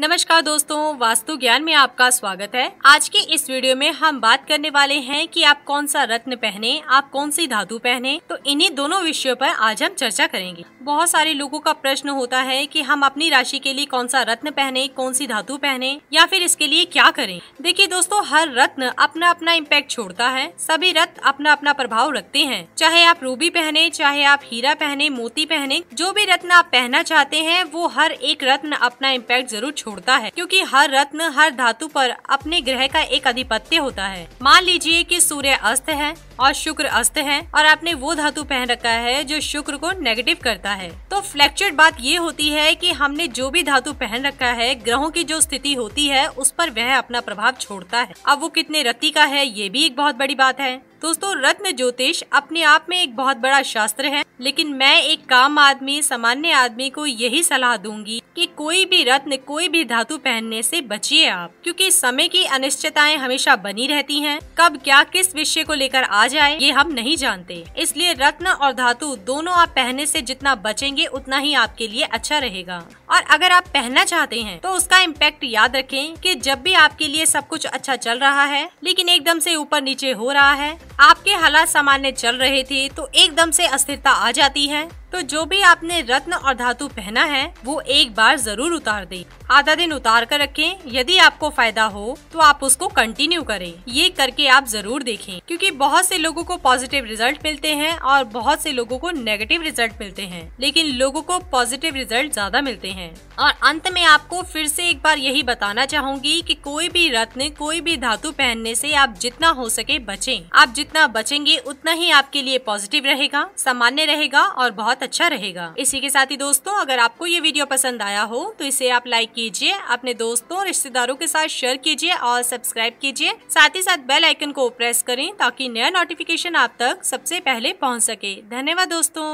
नमस्कार दोस्तों वास्तु ज्ञान में आपका स्वागत है आज के इस वीडियो में हम बात करने वाले हैं कि आप कौन सा रत्न पहने आप कौन सी धातु पहने तो इन्हीं दोनों विषयों पर आज हम चर्चा करेंगे बहुत सारे लोगों का प्रश्न होता है कि हम अपनी राशि के लिए कौन सा रत्न पहने कौन सी धातु पहने या फिर इसके लिए क्या करें देखिए दोस्तों हर रत्न अपना अपना इम्पैक्ट छोड़ता है सभी रत्न अपना अपना प्रभाव रखते हैं चाहे आप रूबी पहने चाहे आप हीरा पहने मोती पहने जो भी रत्न आप पहनना चाहते हैं वो हर एक रत्न अपना इम्पैक्ट जरूर छोड़ता है क्योंकि हर रत्न हर धातु पर अपने ग्रह का एक आधिपत्य होता है मान लीजिए कि सूर्य अस्त है और शुक्र अस्त है और आपने वो धातु पहन रखा है जो शुक्र को नेगेटिव करता है तो फ्लैक्चुएट बात ये होती है कि हमने जो भी धातु पहन रखा है ग्रहों की जो स्थिति होती है उस पर वह अपना प्रभाव छोड़ता है अब वो कितने रति का है ये भी एक बहुत बड़ी बात है दोस्तों रत्न ज्योतिष अपने आप में एक बहुत बड़ा शास्त्र है लेकिन मैं एक काम आदमी सामान्य आदमी को यही सलाह दूंगी कि कोई भी रत्न कोई भी धातु पहनने से बचिए आप क्योंकि समय की अनिश्चितताएं हमेशा बनी रहती हैं कब क्या किस विषय को लेकर आ जाए ये हम नहीं जानते इसलिए रत्न और धातु दोनों आप पहनने से जितना बचेंगे उतना ही आपके लिए अच्छा रहेगा और अगर आप पहनना चाहते हैं तो उसका इम्पैक्ट याद रखें कि जब भी आपके लिए सब कुछ अच्छा चल रहा है लेकिन एकदम से ऊपर नीचे हो रहा है आपके हालात सामान्य चल रहे थे तो एकदम से अस्थिरता आ जाती है तो जो भी आपने रत्न और धातु पहना है वो एक बार जरूर उतार दें। आधा दिन उतार कर रखें यदि आपको फायदा हो तो आप उसको कंटिन्यू करें ये करके आप जरूर देखें क्योंकि बहुत से लोगों को पॉजिटिव रिजल्ट मिलते हैं और बहुत से लोगों को नेगेटिव रिजल्ट मिलते हैं लेकिन लोगों को पॉजिटिव रिजल्ट ज्यादा मिलते हैं और अंत में आपको फिर से एक बार यही बताना चाहूंगी कि कोई भी रत्न कोई भी धातु पहनने से आप जितना हो सके बचें आप जितना बचेंगे उतना ही आपके लिए पॉजिटिव रहेगा सामान्य रहेगा और बहुत अच्छा रहेगा इसी के साथ ही दोस्तों अगर आपको ये वीडियो पसंद आया हो तो इसे आप लाइक कीजिए अपने दोस्तों रिश्तेदारों के साथ शेयर कीजिए और सब्सक्राइब कीजिए साथ ही साथ बेल आइकन को प्रेस करें ताकि नया नोटिफिकेशन आप तक सबसे पहले पहुंच सके धन्यवाद दोस्तों